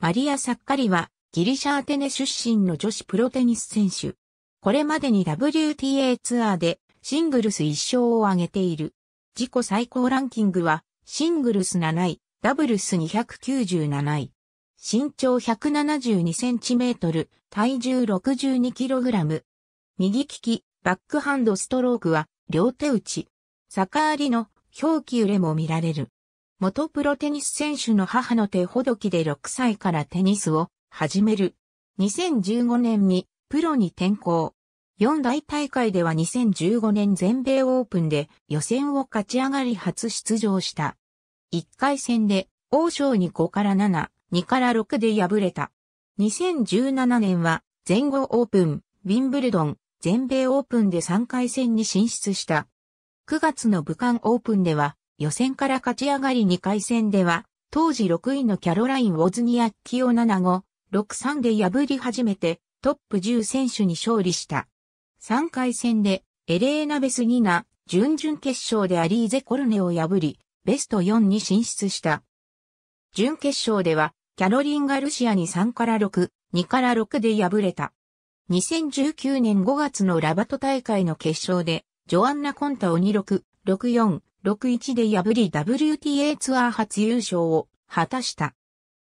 マリア・サッカリはギリシャアテネ出身の女子プロテニス選手。これまでに WTA ツアーでシングルス1勝を挙げている。自己最高ランキングはシングルス7位、ダブルス297位。身長172センチメートル、体重62キログラム。右利き、バックハンドストロークは両手打ち。逆ありの表記揺れも見られる。元プロテニス選手の母の手ほどきで6歳からテニスを始める。2015年にプロに転向。四大大会では2015年全米オープンで予選を勝ち上がり初出場した。1回戦で王将に5から7、2から6で敗れた。2017年は全豪オープン、ウィンブルドン、全米オープンで3回戦に進出した。9月の武漢オープンでは予選から勝ち上がり2回戦では、当時6位のキャロライン・ウォズニアッキを7-5、6-3で破り始めて、トップ10選手に勝利した。3回戦で、エレーナ・ベスニナ、準々決勝でアリーゼ・コルネを破り、ベスト4に進出した。準決勝では、キャロリン・ガルシアに3から6、2から6で敗れた。2019年5月のラバト大会の決勝で、ジョアンナ・コンタを26、64、6-1で破り WTA ツアー初優勝を果たした。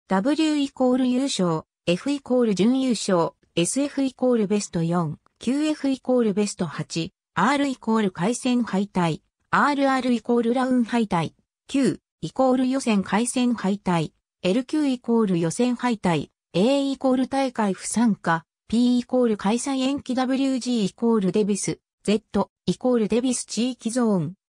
W イコール優勝、F イコール準優勝、SF イコールベスト4、QF イコールベスト8、R イコール回戦敗退、RR イコールラウン敗退、Q イコール予選回戦敗退、LQ イコール予選敗退、A イコール大会不参加、P イコール開催延期 WG イコールデビス、Z イコールデビス地域ゾーン、